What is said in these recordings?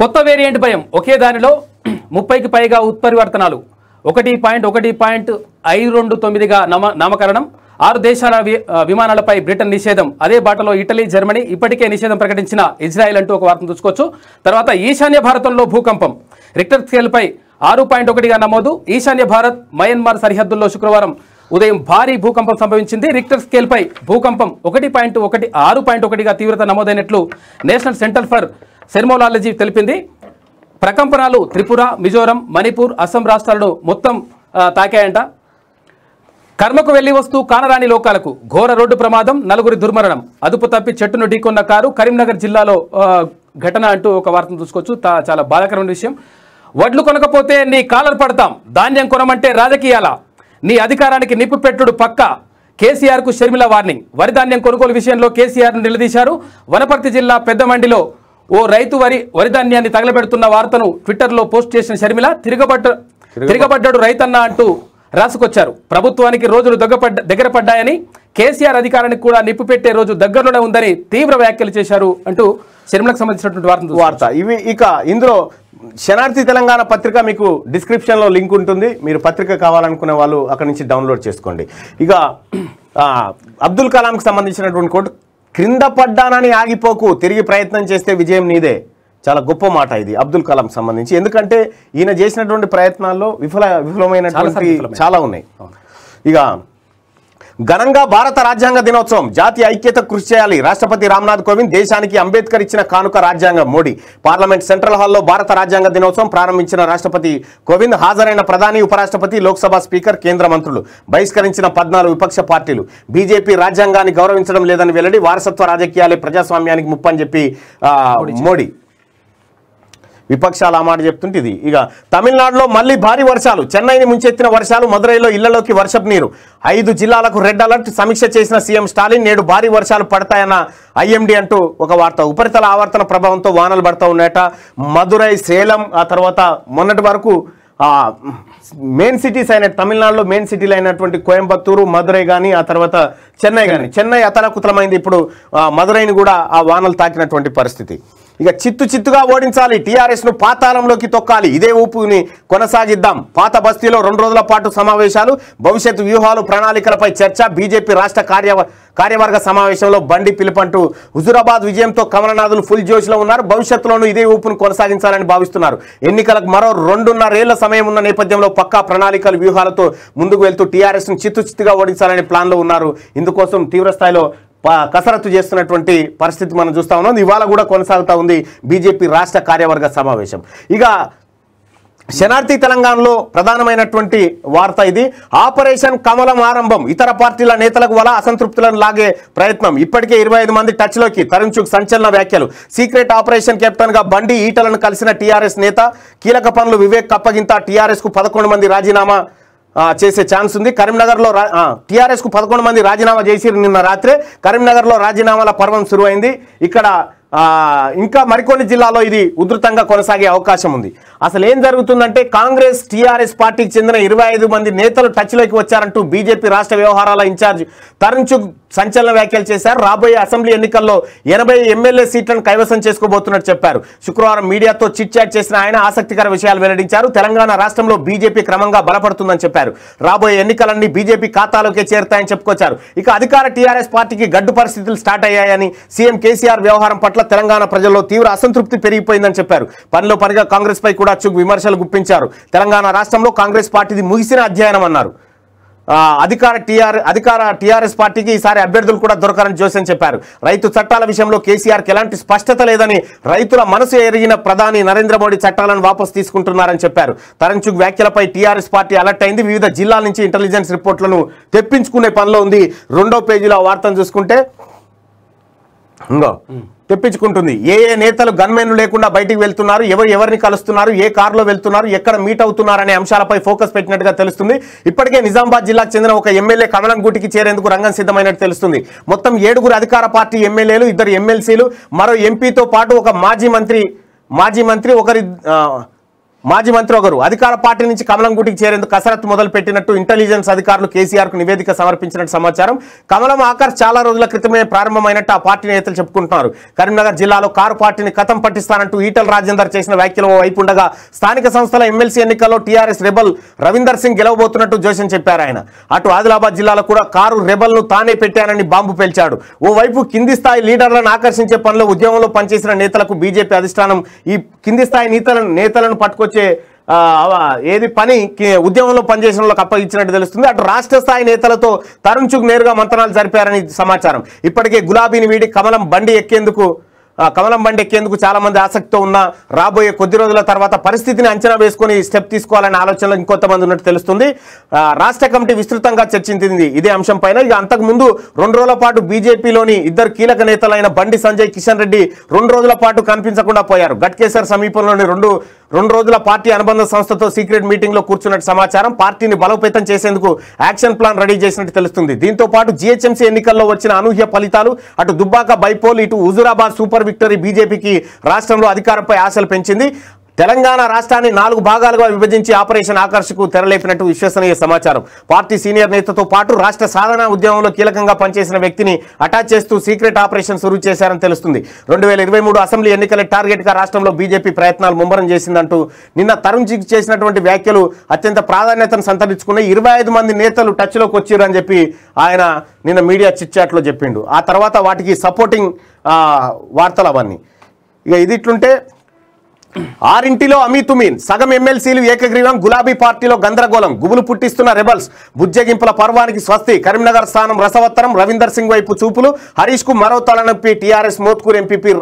కొత్త వేరియంట్ భయం ఒకే దానిలో ముప్పైకి పైగా ఉత్పరివర్తనాలు ఒకటి పాయింట్ ఒకటి పాయింట్ ఐదు రెండు తొమ్మిదిగా నమ నామకరణం ఆరు దేశాల విమానాలపై బ్రిటన్ నిషేధం అదే బాటలో ఇటలీ జర్మనీ ఇప్పటికే నిషేధం ప్రకటించిన ఇజ్రాయెల్ అంటూ ఒక వార్తను చూసుకోవచ్చు తర్వాత ఈశాన్య భారతంలో భూకంపం రిక్టర్ స్కేల్పై ఆరు పాయింట్ ఒకటిగా నమోదు ఈశాన్య భారత్ మయన్మార్ సరిహద్దుల్లో శుక్రవారం ఉదయం భారీ భూకంపం సంభవించింది రిక్టర్ స్కేల్పై భూకంపం ఒకటి పాయింట్ ఒకటి ఆరు పాయింట్ ఒకటిగా తీవ్రత నమోదైనట్లు నేషనల్ సెంటర్ ఫర్ సెర్మోలాలజీ తెలిపింది ప్రకంపనాలు త్రిపుర మిజోరం మణిపూర్ అస్సాం రాష్ట్రాలను మొత్తం తాకాయంట కర్మకు వెళ్లి వస్తూ కానరాని లోకాలకు ఘోర రోడ్డు ప్రమాదం నలుగురి దుర్మరణం అదుపు తప్పి చెట్టును ఢీకొన్న కారు కరీంనగర్ జిల్లాలో ఘటన అంటూ ఒక వార్తను చూసుకోవచ్చు చాలా బాధాకరమైన విషయం వడ్లు కొనకపోతే నీ కాలర్ పడతాం ధాన్యం కొనమంటే రాజకీయాల నీ అధికారానికి నిప్పు పెట్టుడు పక్క కేసీఆర్కు షర్మిల వార్నింగ్ వరిధాన్యం కొనుగోలు విషయంలో కేసీఆర్ను నిలదీశారు వనపర్తి జిల్లా పెద్దమండిలో ఓ రైతు వరి వరి ధాన్యాన్ని తగలబెడుతున్న వార్తను ట్విట్టర్లో పోస్ట్ చేసిన షర్మిల తిరగబడ్డ తిరగబడ్డాడు రైతన్న అంటూ రాసుకొచ్చారు ప్రభుత్వానికి రోజులు దగ్గపడ్డ దగ్గర పడ్డాయని కేసీఆర్ అధికారానికి కూడా నిప్పు పెట్టే రోజు దగ్గరలోనే ఉందని తీవ్ర వ్యాఖ్యలు చేశారు అంటూ షర్మిలకు సంబంధించినటువంటి వార్త వార్త ఇవి ఇక ఇందులో శనార్థి తెలంగాణ పత్రిక మీకు డిస్క్రిప్షన్లో లింక్ ఉంటుంది మీరు పత్రిక కావాలనుకునే వాళ్ళు అక్కడి నుంచి డౌన్లోడ్ చేసుకోండి ఇక అబ్దుల్ కలాంకి సంబంధించినటువంటి క్రింద పడ్డానని ఆగిపోకు తిరిగి ప్రయత్నం చేస్తే విజయం నీదే చాలా గొప్ప మాట ఇది అబ్దుల్ కలాం సంబంధించి ఎందుకంటే ఈయన చేసినటువంటి ప్రయత్నాల్లో విఫల విఫలమైనటువంటి చాలా ఉన్నాయి ఇక ఘనంగా భారత రాజ్యాంగ దినోత్సవం జాతీయ ఐక్యత కృషి చేయాలి రాష్ట్రపతి రామ్నాథ్ కోవింద్ దేశానికి అంబేద్కర్ ఇచ్చిన కానుక రాజ్యాంగం మోడీ పార్లమెంట్ సెంట్రల్ హాల్లో భారత రాజ్యాంగ దినోత్సవం ప్రారంభించిన రాష్ట్రపతి కోవింద్ హాజరైన ప్రధాని ఉపరాష్ట్రపతి లోక్సభ స్పీకర్ కేంద్ర మంత్రులు బహిష్కరించిన పద్నాలుగు విపక్ష పార్టీలు బీజేపీ రాజ్యాంగాన్ని గౌరవించడం లేదని వెల్లడి వారసత్వ రాజకీయాలే ప్రజాస్వామ్యానికి ముప్పని చెప్పి మోడీ విపక్షాలు ఆ మాట చెప్తుంటే ఇది ఇక తమిళనాడులో మళ్ళీ భారీ వర్షాలు చెన్నైని ముంచెత్తిన వర్షాలు మదురైలో ఇళ్లలోకి వర్షపు నీరు ఐదు జిల్లాలకు రెడ్ అలర్ట్ సమీక్ష చేసిన సీఎం స్టాలిన్ నేడు భారీ వర్షాలు పడతాయన్న ఐఎండి అంటూ ఒక వార్త ఉపరితల ఆవర్తన ప్రభావంతో వానలు పడుతూ ఉన్నాయట మధురై సేలం ఆ తర్వాత మొన్నటి వరకు మెయిన్ సిటీస్ అయిన తమిళనాడులో మెయిన్ సిటీలు అయినటువంటి కోయంబత్తూరు మదురై కానీ ఆ తర్వాత చెన్నై కానీ చెన్నై అతలకుతలమైంది ఇప్పుడు మదురైని కూడా ఆ వానలు తాకినటువంటి పరిస్థితి ఇక చిత్తు చిత్తుగా ఓడించాలి టీఆర్ఎస్ను పాతాళంలోకి తొక్కాలి ఇదే ఊపుని కొనసాగిద్దాం పాత బస్తీలో రెండు రోజుల పాటు సమావేశాలు భవిష్యత్ వ్యూహాలు ప్రణాళికలపై చర్చ బీజేపీ రాష్ట్ర కార్య కార్యవర్గ సమావేశంలో బండి పిలుపంటూ హుజురాబాద్ విజయంతో కమలనాథులు ఫుల్ జోష్లో ఉన్నారు భవిష్యత్తులోనూ ఇదే ఊపును కొనసాగించాలని భావిస్తున్నారు ఎన్నికలకు మరో రెండున్నరేళ్ల సమయం ఉన్న నేపథ్యంలో పక్కా ప్రణాళికలు వ్యూహాలతో ముందుకు వెళ్తూ టీఆర్ఎస్ను చిత్తుగా ఓడించాలని ప్లాన్లో ఉన్నారు ఇందుకోసం తీవ్రస్థాయిలో కసరత్తు చేస్తున్నటువంటి పరిస్థితి మనం చూస్తూ ఉన్నాం ఇవాళ కూడా కొనసాగుతూ ఉంది బీజేపీ రాష్ట్ర కార్యవర్గ సమావేశం ఇక శనార్థి తెలంగాణలో ప్రధానమైనటువంటి వార్త ఇది ఆపరేషన్ కమలం ఆరంభం ఇతర పార్టీల నేతలకు వల్ల అసంతృప్తులను లాగే ప్రయత్నం ఇప్పటికే ఇరవై మంది టచ్లోకి తరుణ్చుక్ సంచలన వ్యాఖ్యలు సీక్రెట్ ఆపరేషన్ కెప్టెన్గా బండి ఈటలను కలిసిన టీఆర్ఎస్ నేత కీలక పనులు వివేక్ అప్పగింత టీఆర్ఎస్కు పదకొండు మంది రాజీనామా చేసే ఛాన్స్ ఉంది కరీంనగర్లో టీఆర్ఎస్కు పదకొండు మంది రాజీనామా చేసి నిన్న రాత్రే కరీంనగర్లో రాజీనామాల పర్వం సురువైంది ఇక్కడ ఇంకా మరికొన్ని జిల్లాలో ఇది ఉధృతంగా కొనసాగే అవకాశం ఉంది అసలు ఏం జరుగుతుందంటే కాంగ్రెస్ టీఆర్ఎస్ పార్టీకి చెందిన ఇరవై మంది నేతలు టచ్లోకి వచ్చారంటూ బీజేపీ రాష్ట్ర వ్యవహారాల ఇన్ఛార్జ్ తరుణ్ సంచలన వ్యాఖ్యలు చేశారు రాబోయే అసెంబ్లీ ఎన్నికల్లో ఎనభై ఎమ్మెల్యే సీట్లను కైవసం చేసుకోబోతున్నట్టు చెప్పారు శుక్రవారం మీడియాతో చిట్ చాట్ చేసిన ఆయన ఆసక్తికర విషయాలు వెల్లడించారు తెలంగాణ రాష్ట్రంలో బీజేపీ క్రమంగా బలపడుతుందని చెప్పారు రాబోయే ఎన్నికలన్నీ బీజేపీ ఖాతాలోకే చేరుతాయని చెప్పుకొచ్చారు ఇక అధికార టీఆర్ఎస్ పార్టీకి గడ్డు పరిస్థితులు స్టార్ట్ అయ్యాయని సీఎం కేసీఆర్ వ్యవహారం పట్ల తెలంగాణ ప్రజల్లో తీవ్ర అసంతృప్తి పెరిగిపోయిందని చెప్పారు పనిలో పనిగా కాంగ్రెస్ పై కూడా చుగ్ విమర్శలు గుప్పించారు తెలంగాణ రాష్ట్రంలో కాంగ్రెస్ పార్టీది ముగిసిన అధ్యయనం అన్నారు అధికార టీఆర్ అధికార టీఆర్ఎస్ పార్టీకి ఈసారి అభ్యర్థులు కూడా దొరకారని అని చెప్పారు రైతు చట్టాల విషయంలో కేసీఆర్కి ఎలాంటి స్పష్టత లేదని రైతుల మనసు ఎరిగిన ప్రధాని నరేంద్ర మోడీ చట్టాలను వాపసు తీసుకుంటున్నారని చెప్పారు తరంచు వ్యాఖ్యలపై టీఆర్ఎస్ పార్టీ అలర్ట్ అయింది వివిధ జిల్లాల నుంచి ఇంటెలిజెన్స్ రిపోర్ట్లను తెప్పించుకునే పనిలో ఉంది రెండో పేజీలో వార్తను చూసుకుంటే తెప్పించుకుంటుంది ఏ ఏ నేతలు గన్మెన్లు లేకుండా బయటికి వెళ్తున్నారు ఎవరు ఎవరిని కలుస్తున్నారు ఏ కారులో వెళ్తున్నారు ఎక్కడ మీట్ అవుతున్నారు అనే అంశాలపై ఫోకస్ పెట్టినట్టుగా తెలుస్తుంది ఇప్పటికే నిజామాబాద్ జిల్లాకు చెందిన ఒక ఎమ్మెల్యే కమలం గూటికి చేరేందుకు రంగం సిద్ధమైనట్టు తెలుస్తుంది మొత్తం ఏడుగురు అధికార పార్టీ ఎమ్మెల్యేలు ఇద్దరు ఎమ్మెల్సీలు మరో ఎంపీతో పాటు ఒక మాజీ మంత్రి మాజీ మంత్రి ఒకరి మాజీ మంత్రి ఒకరు అధికార పార్టీ నుంచి కమలం గుటికి చేరేందుకు కసరత్తు పెట్టినట్టు ఇంటెలిజెన్స్ అధికారులు కేసీఆర్కు నివేదిక సమర్పించినట్టు సమాచారం కమలం ఆఖర్ చాలా రోజుల క్రితమే ప్రారంభమైనట్టు ఆ పార్టీ నేతలు చెప్పుకుంటున్నారు కరీంనగర్ జిల్లాలో కారు పార్టీని కథం పట్టిస్తానంటూ ఈటల రాజేందర్ చేసిన వ్యాఖ్యలు వైపు ఉండగా స్థానిక సంస్థల ఎమ్మెల్సీ ఎన్నికల్లో టీఆర్ఎస్ రెబల్ రవీందర్ సింగ్ గెలవబోతున్నట్టు జోషన్ చెప్పారు ఆయన అటు ఆదిలాబాద్ జిల్లాలో కూడా కారు రెబల్ను తానే పెట్టానని బాంబు పేల్చాడు ఓవైపు కింది స్థాయి లీడర్లను ఆకర్షించే పనిలో ఉద్యమంలో పనిచేసిన నేతలకు బీజేపీ అధిష్టానం ఈ కింది స్థాయి నేతలను నేతలను పట్టుకొచ్చి వచ్చే ఏది పని ఉద్యమంలో పనిచేసిన వాళ్ళకి అప్పగించినట్టు తెలుస్తుంది అటు రాష్ట్ర స్థాయి నేతలతో తరుణ్ చుక్ నేరుగా మంత్రాలు జరిపారని సమాచారం ఇప్పటికే గులాబీని వీడి కమలం బండి ఎక్కేందుకు కమలం బండి ఎక్కేందుకు చాలా మంది ఆసక్తితో ఉన్న రాబోయే కొద్ది రోజుల తర్వాత పరిస్థితిని అంచనా వేసుకుని స్టెప్ తీసుకోవాలనే ఆలోచనలో ఇంకొంతమంది ఉన్నట్టు తెలుస్తుంది రాష్ట్ర కమిటీ విస్తృతంగా చర్చించింది ఇదే పైన ఇక అంతకుముందు రెండు రోజుల పాటు బీజేపీలోని ఇద్దరు కీలక నేతలైన బండి సంజయ్ కిషన్ రెడ్డి రెండు రోజుల పాటు కనిపించకుండా పోయారు గట్కేసర్ సమీపంలోని రెండు రెండు రోజుల పార్టీ అనుబంధ సంస్థతో సీక్రెట్ మీటింగ్లో కూర్చున్నట్టు సమాచారం పార్టీని బలోపేతం చేసేందుకు యాక్షన్ ప్లాన్ రెడీ చేసినట్టు తెలుస్తుంది దీంతో పాటు జీహెచ్ఎంసీ ఎన్నికల్లో వచ్చిన అనూహ్య ఫలితాలు అటు దుబ్బాక బైపోల్ ఇటు హుజురాబాద్ సూపర్ విక్టరీ బీజేపీకి రాష్ట్రంలో అధికారంపై ఆశలు పెంచింది తెలంగాణ రాష్ట్రాన్ని నాలుగు భాగాలుగా విభజించి ఆపరేషన్ ఆకర్షకు తెరలేపినట్టు విశ్వసనీయ సమాచారం పార్టీ సీనియర్ నేతతో పాటు రాష్ట్ర సాధన ఉద్యమంలో కీలకంగా పనిచేసిన వ్యక్తిని అటాచ్ చేస్తూ సీక్రెట్ ఆపరేషన్ షురూ చేశారని తెలుస్తుంది రెండు అసెంబ్లీ ఎన్నికల టార్గెట్గా రాష్ట్రంలో బీజేపీ ప్రయత్నాలు ముమ్మరం చేసిందంటూ నిన్న తరుణ్ జిగ్ చేసినటువంటి వ్యాఖ్యలు అత్యంత ప్రాధాన్యతను సంతరించుకున్న ఇరవై మంది నేతలు టచ్లోకి వచ్చారు అని చెప్పి ఆయన నిన్న మీడియా చిట్చాట్లో చెప్పిండు ఆ తర్వాత వాటికి సపోర్టింగ్ వార్తలు అవన్నీ ఇక ఇది ఇట్లుంటే ఆరింటిలో అమితుమీన్ సగం ఎమ్మెల్సీలు ఏకగ్రీవం గులాబీ పార్టీలో గందరగోళం గుబులు పుట్టిస్తున్న రెబల్స్ బుజ్జగింపుల పర్వానికి స్వస్తి కరీంనగర్ స్థానం రసవత్తరం రవీందర్ సింగ్ వైపు చూపులు హరీష్ కు మరో తలనొప్పి టీఆర్ఎస్ మోత్కూర్ ఎంపీపీ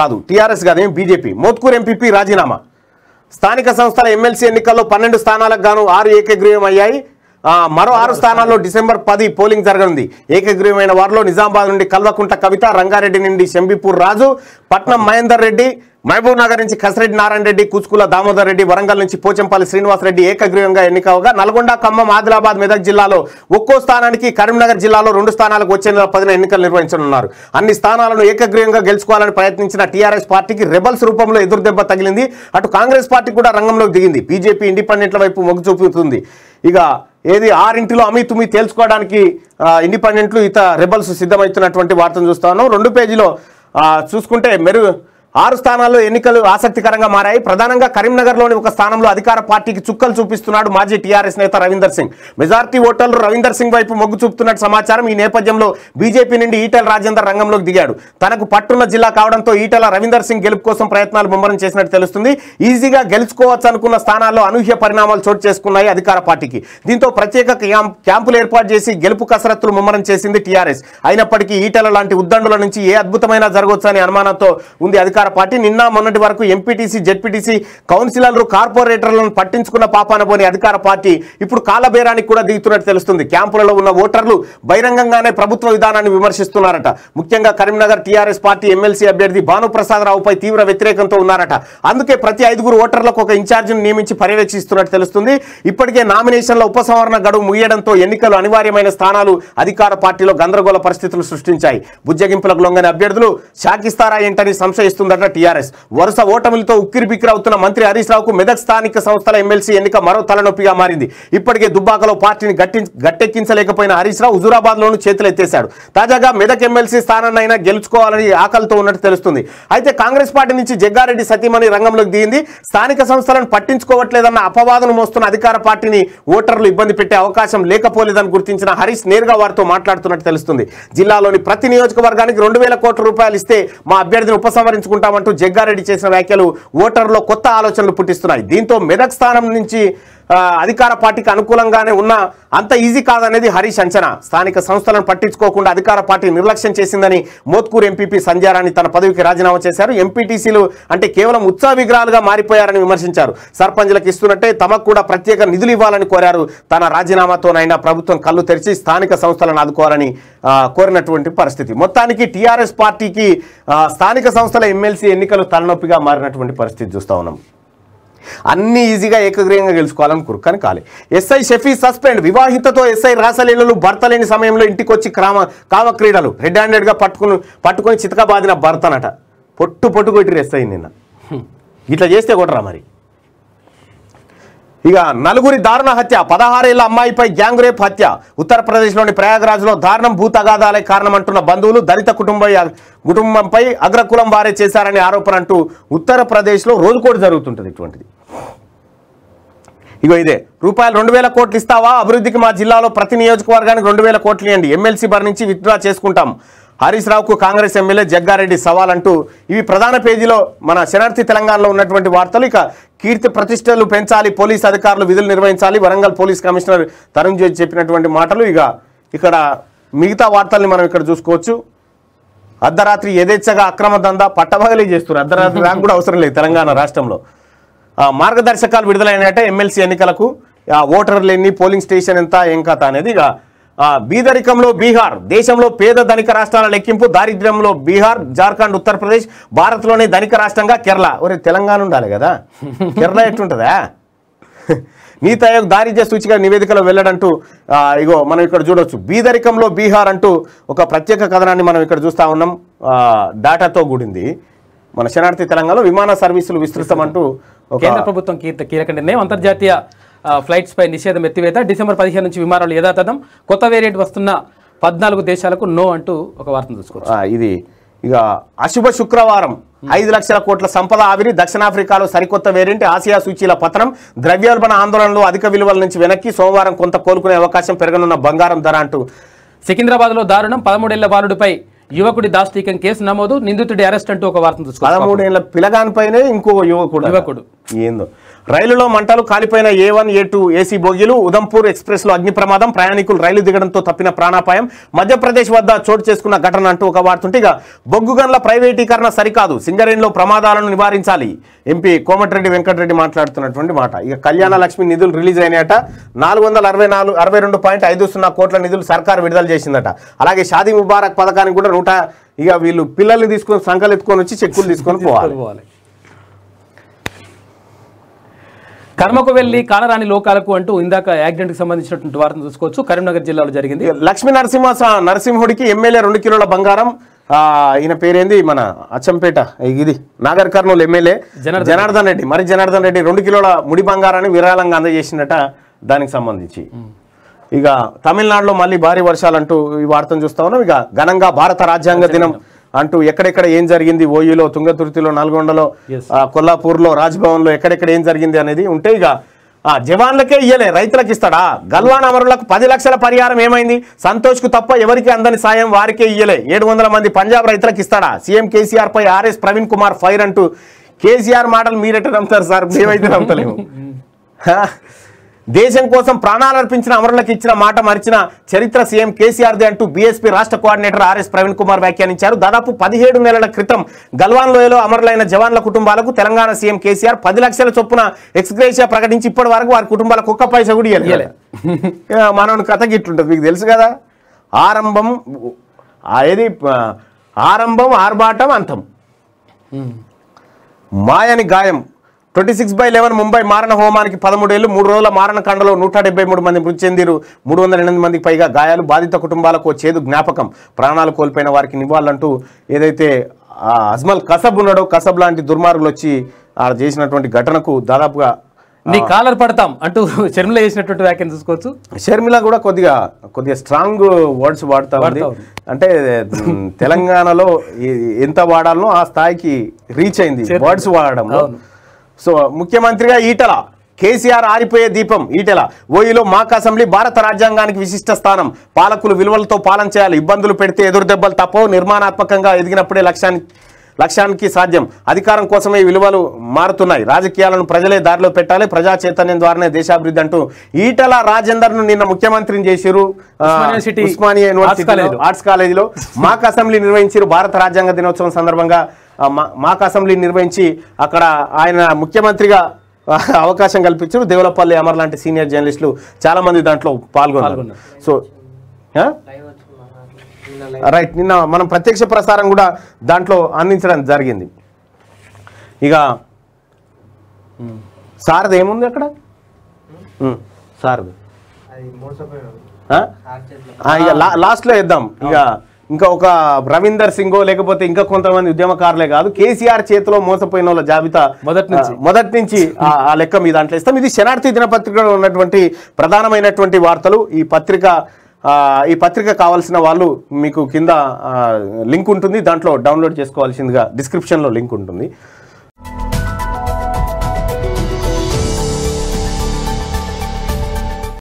కాదు టీఆర్ఎస్ కాదేం బీజేపీ మోత్కూర్ ఎంపీపీ రాజీనామా స్థానిక సంస్థల ఎమ్మెల్సీ ఎన్నికల్లో పన్నెండు స్థానాలకు గాను ఆరు ఏకగ్రీవం అయ్యాయి మరో ఆరు స్థానాల్లో డిసెంబర్ పది పోలింగ్ జరగనుంది ఏకగ్రీవమైన వారిలో నిజామాబాద్ నుండి కల్వకుంట కవిత రంగారెడ్డి నుండి శంబీపూర్ రాజు పట్నం మహేందర్ రెడ్డి మహబూబ్ నగర్ నుంచి కసిరెడ్డి నారాయణ రెడ్డి కూచుకుల దామోదర్ రెడ్డి వరంగల్ నుంచి పోచంపల్లి శ్రీనివాసరెడ్డి ఏకగ్రీవంగా ఎన్నికవగా నల్గొండ ఖమ్మం ఆదిలాబాద్ మెదక్ జిల్లాలో ఒక్కో స్థానానికి కరీంనగర్ జిల్లాలో రెండు స్థానాలకు వచ్చే నెల పదిన ఎన్నికలు నిర్వహించనున్నారు అన్ని స్థానాలను ఏకగ్రీవంగా గెలుచుకోవాలని ప్రయత్నించిన టీఆర్ఎస్ పార్టీకి రెబల్స్ రూపంలో ఎదురుదెబ్బ తగిలింది అటు కాంగ్రెస్ పార్టీ కూడా రంగంలోకి దిగింది బీజేపీ ఇండిపెండెంట్ల వైపు మొగ్గు చూపుతుంది ఇక ఏది ఆరింటిలో తుమ్మి తేల్చుకోవడానికి ఇండిపెండెంట్లు ఇత రెబల్స్ సిద్ధమవుతున్నటువంటి వార్తను చూస్తాను రెండు పేజీలో చూసుకుంటే మెరుగు ఆరు స్థానాల్లో ఎన్నికలు ఆసక్తికరంగా మారాయి ప్రధానంగా కరీంనగర్లోని ఒక స్థానంలో అధికార పార్టీకి చుక్కలు చూపిస్తున్నాడు మాజీ టీఆర్ఎస్ నేత రవీందర్ సింగ్ మెజార్టీ ఓటర్లు రవీందర్ సింగ్ వైపు మొగ్గు చూపుతున్నట్టు సమాచారం ఈ నేపథ్యంలో బీజేపీ నుండి ఈటల రాజేందర్ రంగంలోకి దిగాడు తనకు పట్టున్న జిల్లా కావడంతో ఈటల రవీందర్ సింగ్ గెలుపు కోసం ప్రయత్నాలు ముమ్మరం చేసినట్టు తెలుస్తుంది ఈజీగా గెలుచుకోవచ్చు అనుకున్న స్థానాల్లో అనూహ్య పరిణామాలు చోటు చేసుకున్నాయి అధికార పార్టీకి దీంతో ప్రత్యేక క్యాంపులు ఏర్పాటు చేసి గెలుపు కసరత్తులు ముమ్మరం చేసింది టీఆర్ఎస్ అయినప్పటికీ ఈటల లాంటి ఉద్దండుల నుంచి ఏ అద్భుతమైన జరగవచ్చని అనుమానంతో ఉంది అధికార అధికార పార్టీ నిన్న మొన్నటి వరకు ఎంపీటీసీ జెడ్పీటీసీ కౌన్సిలర్లు కార్పొరేటర్లను పట్టించుకున్న పాపాన పోని అధికార పార్టీ ఇప్పుడు కాలబేరానికి కూడా దిగుతున్నట్టు తెలుస్తుంది క్యాంపులలో ఉన్న ఓటర్లు బహిరంగంగానే ప్రభుత్వ విధానాన్ని విమర్శిస్తున్నారట ముఖ్యంగా కరీంనగర్ టీఆర్ఎస్ పార్టీ ఎమ్మెల్సీ అభ్యర్థి భానుప్రసాదరావుపై తీవ్ర వ్యతిరేకంతో ఉన్నారట అందుకే ప్రతి ఐదుగురు ఓటర్లకు ఒక ఇన్ఛార్జిని నియమించి పర్యవేక్షిస్తున్నట్టు తెలుస్తుంది ఇప్పటికే నామినేషన్ల ఉపసంహరణ గడువు ముగియడంతో ఎన్నికలు అనివార్యమైన స్థానాలు అధికార పార్టీలో గందరగోళ పరిస్థితులు సృష్టించాయి బుజ్జగింపులకు లొంగని అభ్యర్థులు శాఖిస్తారా ఏంటని సంశయిస్తున్నారు ఉందట టీఆర్ఎస్ వరుస ఓటములతో బిక్కిరవుతున్న మంత్రి హరీష్ రావుకు మెదక్ స్థానిక సంస్థల ఎమ్మెల్సీ ఎన్నిక మరో తలనొప్పిగా మారింది ఇప్పటికే దుబ్బాకలో పార్టీని గట్టి గట్టెక్కించలేకపోయిన హరీష్ రావు లోను చేతులెత్తేశాడు తాజాగా మెదక్ ఎమ్మెల్సీ స్థానాన్నైనా గెలుచుకోవాలని ఆకలితో ఉన్నట్టు తెలుస్తుంది అయితే కాంగ్రెస్ పార్టీ నుంచి జగ్గారెడ్డి సతీమణి రంగంలోకి దిగింది స్థానిక సంస్థలను పట్టించుకోవట్లేదన్న అపవాదం మోస్తున్న అధికార పార్టీని ఓటర్లు ఇబ్బంది పెట్టే అవకాశం లేకపోలేదని గుర్తించిన హరీష్ నేరుగా వారితో మాట్లాడుతున్నట్టు తెలుస్తుంది జిల్లాలోని ప్రతి నియోజకవర్గానికి రెండు కోట్ల రూపాయలు ఇస్తే మా అభ్యర్థిని ఉపసంహరించుకుంటే తీసుకుంటామంటూ జగ్గారెడ్డి చేసిన వ్యాఖ్యలు ఓటర్లో కొత్త ఆలోచనలు పుట్టిస్తున్నాయి దీంతో మెదక్ స్థానం నుంచి అధికార పార్టీకి అనుకూలంగానే ఉన్నా అంత ఈజీ కాదనేది హరీష్ అంచనా స్థానిక సంస్థలను పట్టించుకోకుండా అధికార పార్టీ నిర్లక్ష్యం చేసిందని మోత్కూరు ఎంపీపీ సంధ్యారాణి తన పదవికి రాజీనామా చేశారు ఎంపీటీసీలు అంటే కేవలం ఉత్సాహ విగ్రహాలుగా మారిపోయారని విమర్శించారు సర్పంచ్లకు ఇస్తున్నట్టే తమకు కూడా ప్రత్యేక నిధులు ఇవ్వాలని కోరారు తన రాజీనామాతోనైనా ప్రభుత్వం కళ్ళు తెరిచి స్థానిక సంస్థలను ఆదుకోవాలని కోరినటువంటి పరిస్థితి మొత్తానికి టీఆర్ఎస్ పార్టీకి స్థానిక సంస్థల ఎమ్మెల్సీ ఎన్నికలు తలనొప్పిగా మారినటువంటి పరిస్థితి చూస్తూ ఉన్నాం అన్ని ఈజీగా ఏకగ్రీయంగా గెలుచుకోవాలని కానీ కాలే ఎస్ఐ షఫీ సస్పెండ్ వివాహితతో ఎస్ఐ రాసలీలలు భర్త లేని సమయంలో ఇంటికొచ్చి క్రామ కామక్రీడలు హెడ్ హ్యాండెడ్గా పట్టుకుని పట్టుకొని చితకబాదిన భర్తనట పొట్టు పొట్టు కొట్టిరు ఎస్ఐ నిన్న ఇట్లా చేస్తే కొట్టరా మరి ఇక నలుగురి దారుణ హత్య పదహారేళ్ల అమ్మాయిపై గ్యాంగ్ రేప్ హత్య ఉత్తరప్రదేశ్లోని ప్రయాగరాజ్లో దారుణం భూతగాదాలే కారణమంటున్న బంధువులు దళిత కుటుంబ కుటుంబంపై అగ్రకులం వారే చేశారనే ఆరోపణ అంటూ ఉత్తరప్రదేశ్లో రోజుకోటి జరుగుతుంటుంది ఇటువంటిది ఇగో ఇదే రూపాయలు రెండు వేల కోట్లు ఇస్తావా అభివృద్ధికి మా జిల్లాలో ప్రతి నియోజకవర్గానికి రెండు వేల కోట్లు ఇవ్వండి ఎమ్మెల్సీ బర్ నుంచి విత్డ్రా చేసుకుంటాం హరీష్ రావుకు కాంగ్రెస్ ఎమ్మెల్యే జగ్గారెడ్డి సవాల్ అంటూ ఇవి ప్రధాన పేజీలో మన శరణార్థి తెలంగాణలో ఉన్నటువంటి వార్తలు ఇక కీర్తి ప్రతిష్టలు పెంచాలి పోలీస్ అధికారులు విధులు నిర్వహించాలి వరంగల్ పోలీస్ కమిషనర్ తరుణ్ జోషి చెప్పినటువంటి మాటలు ఇక ఇక్కడ మిగతా వార్తల్ని మనం ఇక్కడ చూసుకోవచ్చు అర్ధరాత్రి యథేచ్ఛగా అక్రమ దందా పట్టబగలే చేస్తున్నారు అర్ధరాత్రి దాకా కూడా అవసరం లేదు తెలంగాణ రాష్ట్రంలో మార్గదర్శకాలు విడుదలైనట్టే ఎమ్మెల్సీ ఎన్నికలకు ఓటర్లు ఎన్ని పోలింగ్ స్టేషన్ ఎంత ఏం కథ అనేది ఇక బీదరికంలో బీహార్ దేశంలో పేద ధనిక రాష్ట్రాల లెక్కింపు దారిద్ర్యంలో బీహార్ జార్ఖండ్ ఉత్తరప్రదేశ్ భారత్లోనే ధనిక రాష్ట్రంగా కేరళ ఒరే తెలంగాణ ఉండాలి కదా కేరళ ఎట్టుంటుందా నీతి ఆయోగ్ దారిద్ర్య సూచిక నివేదికలో వెళ్ళడంటూ ఇగో మనం ఇక్కడ చూడొచ్చు బీదరికంలో బీహార్ అంటూ ఒక ప్రత్యేక కథనాన్ని మనం ఇక్కడ చూస్తూ ఉన్నాం డాటాతో కూడింది మన శనార్థి తెలంగాణలో విమాన సర్వీసులు విస్తృతం అంటూ కేంద్ర ప్రభుత్వం కీలక నిర్ణయం అంతర్జాతీయ ఫ్లైట్స్పై నిషేధం ఎత్తివేత డిసెంబర్ పదిహేను నుంచి విమానాలు యథాతథం కొత్త వేరియంట్ వస్తున్న పద్నాలుగు దేశాలకు నో అంటూ ఒక వార్తను చూసుకోవచ్చు ఇది ఇక అశుభ శుక్రవారం ఐదు లక్షల కోట్ల సంపద ఆవిరి దక్షిణాఫ్రికాలో సరికొత్త వేరియంట్ ఆసియా సూచీల పత్రం ద్రవ్యోల్బణ ఆందోళనలో అధిక విలువల నుంచి వెనక్కి సోమవారం కొంత కోలుకునే అవకాశం పెరగనున్న బంగారం ధర అంటూ సికింద్రాబాద్లో దారుణం పదమూడేళ్ల బాలుడిపై యువకుడి దాస్తీకం కేసు నమోదు నిందితుడి అరెస్ట్ అంటూ ఒక వార్త పదమూడేళ్ల పైన ఇంకో యువకుడు యువకుడు ఏందో రైలులో మంటలు కాలిపోయిన A one A two AC బోగీలు ఉదంపూర్ ఎక్స్ప్రెస్లో అగ్ని ప్రమాదం ప్రయాణికులు రైలు దిగడంతో తప్పిన ప్రాణాపాయం మధ్యప్రదేశ్ వద్ద చోటు చేసుకున్న ఘటన అంటూ ఒక బొగ్గు గన్ల ప్రైవేటీకరణ సరికాదు సింగరేణిలో ప్రమాదాలను నివారించాలి ఎంపీ కోమటిరెడ్డి వెంకటరెడ్డి మాట్లాడుతున్నటువంటి మాట ఇక కళ్యాణ లక్ష్మి నిధులు రిలీజ్ అయినాయట నాలుగు వందల అరవై నాలుగు అరవై రెండు పాయింట్ ఐదు సున్నా కోట్ల నిధులు సర్కార్ విడుదల చేసిందట అలాగే షాదీ ముబారక్ పథకానికి కూడా నూట ఇక వీళ్ళు పిల్లల్ని తీసుకొని సంకలెత్తుకొని ఎత్తుకొని వచ్చి చెక్కులు తీసుకొని పోవాలి కర్మకు వెళ్ళి కానరాని లోకాలకు అంటూ ఇందాక యాక్సిడెంట్ కి సంబంధించినటువంటి వార్తను చూసుకోవచ్చు కరీంనగర్ జిల్లాలో జరిగింది లక్ష్మీ నరసింహ నరసింహుడికి ఎమ్మెల్యే రెండు కిలోల బంగారం ఈయన పేరేంది మన అచ్చంపేట ఇది నాగర్ కర్నూలు ఎమ్మెల్యే జనార్దన్ రెడ్డి మరి జనార్దన్ రెడ్డి రెండు కిలోల ముడి బంగారాన్ని విరాళంగా అందజేసినట దానికి సంబంధించి ఇక తమిళనాడులో మళ్ళీ భారీ వర్షాలంటూ ఈ వార్తను చూస్తా ఉన్నాం ఇక ఘనంగా భారత రాజ్యాంగ దినం అంటూ ఎక్కడెక్కడ ఏం జరిగింది ఓయూలో తుంగతుర్తిలో నల్గొండలో కొల్లాపూర్లో రాజ్భవన్లో ఎక్కడెక్కడ ఏం జరిగింది అనేది ఉంటే ఇక జవాన్లకే ఇయ్యలే రైతులకు ఇస్తాడా గల్వాన్ అమరులకు పది లక్షల పరిహారం ఏమైంది సంతోష్కు తప్ప ఎవరికి అందని సాయం వారికే ఇయ్యలే ఏడు మంది పంజాబ్ రైతులకు ఇస్తాడా సీఎం కేసీఆర్ పై ఆర్ఎస్ ప్రవీణ్ కుమార్ ఫైర్ అంటూ కేసీఆర్ మాటలు మీరెట్ట నమ్ముతారు సార్ మేమైతే నమ్ముతలేము దేశం కోసం ప్రాణాలు అర్పించిన అమరులకు ఇచ్చిన మాట మరిచిన చరిత్ర సీఎం కేసీఆర్ది అంటూ బీఎస్పీ రాష్ట్ర కోఆర్డినేటర్ ఆర్ఎస్ ప్రవీణ్ కుమార్ వ్యాఖ్యానించారు దాదాపు పదిహేడు నెలల క్రితం గల్వాన్ లోయలో అమరులైన జవాన్ల కుటుంబాలకు తెలంగాణ సీఎం కేసీఆర్ పది లక్షల చొప్పున ఎక్స్గ్రేషియా ప్రకటించి ఇప్పటి వరకు వారి కుటుంబాలకు ఒక్క పైసా కూడా ఇవ్వలేదు మనోని కథ గిట్లుంటుంది మీకు తెలుసు కదా ఆరంభం ఏది ఆరంభం ఆర్భాటం అంతం మాయని గాయం twenty six by eleven Mumbai మారణ హోమానికి పదమూడు ఏళ్ళు మూడు రోజుల మారణ కాండలో నూట డెబ్బై మూడు మంది మృతి చెందిరు మూడు వందల ఎనిమిది మందికి పైగా గాయాలు బాధిత కుటుంబాలకు చేదు జ్ఞాపకం ప్రాణాలు కోల్పోయిన వారికి నివ్వాలంటూ ఏదైతే అజ్మల్ కసబ్ ఉన్నాడో కసబ్ లాంటి దుర్మార్గులు వచ్చి ఆడ చేసినటువంటి ఘటనకు దాదాపుగా నీ కాలర్ పడతాం అంటూ షర్మిల చేసినటువంటి వ్యాఖ్యలు చూసుకోవచ్చు షర్మిల కూడా కొద్దిగా కొద్దిగా స్ట్రాంగ్ వర్డ్స్ వాడతా అంటే తెలంగాణలో ఎంత వాడాలనో ఆ స్థాయికి రీచ్ అయింది వర్డ్స్ వాడడం సో ముఖ్యమంత్రిగా ఈటల కేసీఆర్ ఆరిపోయే దీపం ఈటెల ఓయిలో మాక్ అసెంబ్లీ భారత రాజ్యాంగానికి విశిష్ట స్థానం పాలకులు విలువలతో పాలన చేయాలి ఇబ్బందులు పెడితే ఎదురు దెబ్బలు తప్పవు నిర్మాణాత్మకంగా ఎదిగినప్పుడే లక్ష్యాన్ని లక్ష్యానికి సాధ్యం అధికారం కోసమే విలువలు మారుతున్నాయి రాజకీయాలను ప్రజలే దారిలో పెట్టాలి ప్రజా చైతన్యం ద్వారానే దేశాభివృద్ధి అంటూ ఈటల రాజేందర్ను నిన్న ముఖ్యమంత్రిని చేసిరు ఉస్మానియా యూనివర్సిటీ ఆర్ట్స్ కాలేజీలో మాక్ అసెంబ్లీ నిర్వహించారు భారత రాజ్యాంగ దినోత్సవం సందర్భంగా మాక్ అసెంబ్లీ నిర్వహించి అక్కడ ఆయన ముఖ్యమంత్రిగా అవకాశం కల్పించారు దేవులపల్లి అమర్ లాంటి సీనియర్ జర్నలిస్టులు చాలామంది దాంట్లో పాల్గొన్నారు సో రైట్ నిన్న మనం ప్రత్యక్ష ప్రసారం కూడా దాంట్లో అందించడం జరిగింది ఇక సార్ది ఏముంది అక్కడ సార్ ఇక లాస్ట్లో వేద్దాం ఇక ఇంకా ఒక రవీందర్ సింగో లేకపోతే ఇంకా కొంతమంది ఉద్యమకారులే కాదు కేసీఆర్ చేతిలో మోసపోయిన వాళ్ళ జాబితా మొదటి నుంచి మొదటి నుంచి ఆ లెక్క మీ దాంట్లో ఇస్తాం ఇది శనార్థి దినపత్రికలో ఉన్నటువంటి ప్రధానమైనటువంటి వార్తలు ఈ పత్రిక ఈ పత్రిక కావాల్సిన వాళ్ళు మీకు కింద లింక్ ఉంటుంది దాంట్లో డౌన్లోడ్ చేసుకోవాల్సిందిగా డిస్క్రిప్షన్లో లింక్ ఉంటుంది